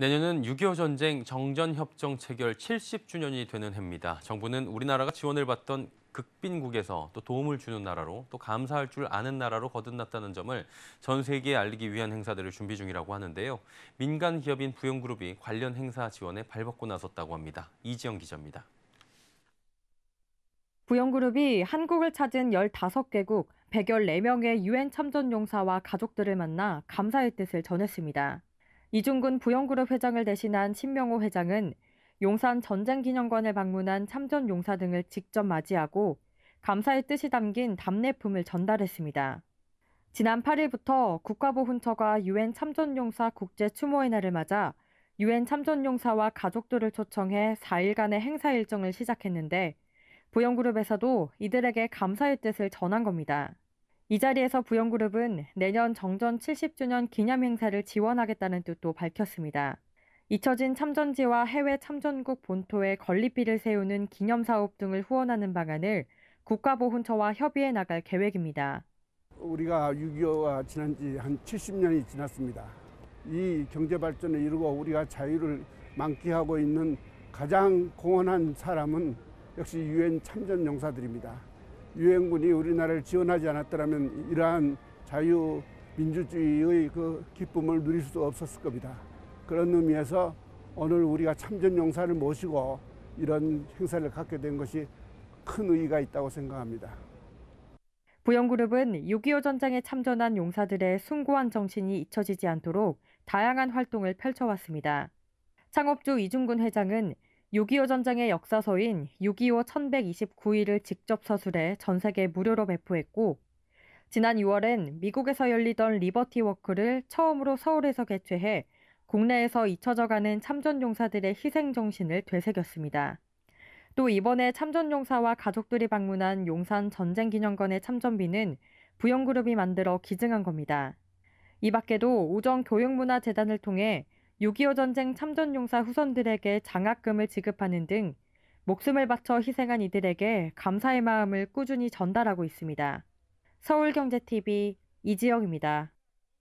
내년은 6.25 전쟁 정전협정 체결 70주년이 되는 해입니다. 정부는 우리나라가 지원을 받던 극빈국에서 또 도움을 주는 나라로 또 감사할 줄 아는 나라로 거듭났다는 점을 전 세계에 알리기 위한 행사들을 준비 중이라고 하는데요. 민간 기업인 부영그룹이 관련 행사 지원에 발벗고 나섰다고 합니다. 이지영 기자입니다. 부영그룹이 한국을 찾은 15개국 114명의 유엔 참전 용사와 가족들을 만나 감사의 뜻을 전했습니다. 이중근 부영그룹 회장을 대신한 신명호 회장은 용산 전쟁기념관을 방문한 참전 용사 등을 직접 맞이하고 감사의 뜻이 담긴 답례품을 전달했습니다. 지난 8일부터 국가보훈처가 유엔 참전용사 국제 추모의 날을 맞아 유엔 참전용사와 가족들을 초청해 4일간의 행사 일정을 시작했는데 부영그룹에서도 이들에게 감사의 뜻을 전한 겁니다. 이 자리에서 부영그룹은 내년 정전 70주년 기념 행사를 지원하겠다는 뜻도 밝혔습니다. 잊혀진 참전지와 해외 참전국 본토에 건립비를 세우는 기념 사업 등을 후원하는 방안을 국가보훈처와 협의해 나갈 계획입니다. 우리가 6.25가 지난 지 한 70년이 지났습니다. 이 경제 발전을 이루고 우리가 자유를 만끽하고 있는 가장 공헌한 사람은 역시 유엔 참전 용사들입니다. 유엔군이 우리나라를 지원하지 않았더라면 이러한 자유민주주의의 그 기쁨을 누릴 수도 없었을 겁니다. 그런 의미에서 오늘 우리가 참전용사를 모시고 이런 행사를 갖게 된 것이 큰 의의가 있다고 생각합니다. 부영그룹은 6.25 전쟁에 참전한 용사들의 숭고한 정신이 잊혀지지 않도록 다양한 활동을 펼쳐왔습니다. 창업주 이중근 회장은 6.25 전쟁의 역사서인 6.25 1129일을 직접 서술해 전 세계 무료로 배포했고, 지난 6월엔 미국에서 열리던 리버티 워크를 처음으로 서울에서 개최해 국내에서 잊혀져가는 참전용사들의 희생정신을 되새겼습니다. 또 이번에 참전용사와 가족들이 방문한 용산 전쟁기념관의 참전비는 부영그룹이 만들어 기증한 겁니다. 이 밖에도 우정교육문화재단을 통해 6.25 전쟁 참전용사 후손들에게 장학금을 지급하는 등 목숨을 바쳐 희생한 이들에게 감사의 마음을 꾸준히 전달하고 있습니다. 서울경제TV 이지영입니다.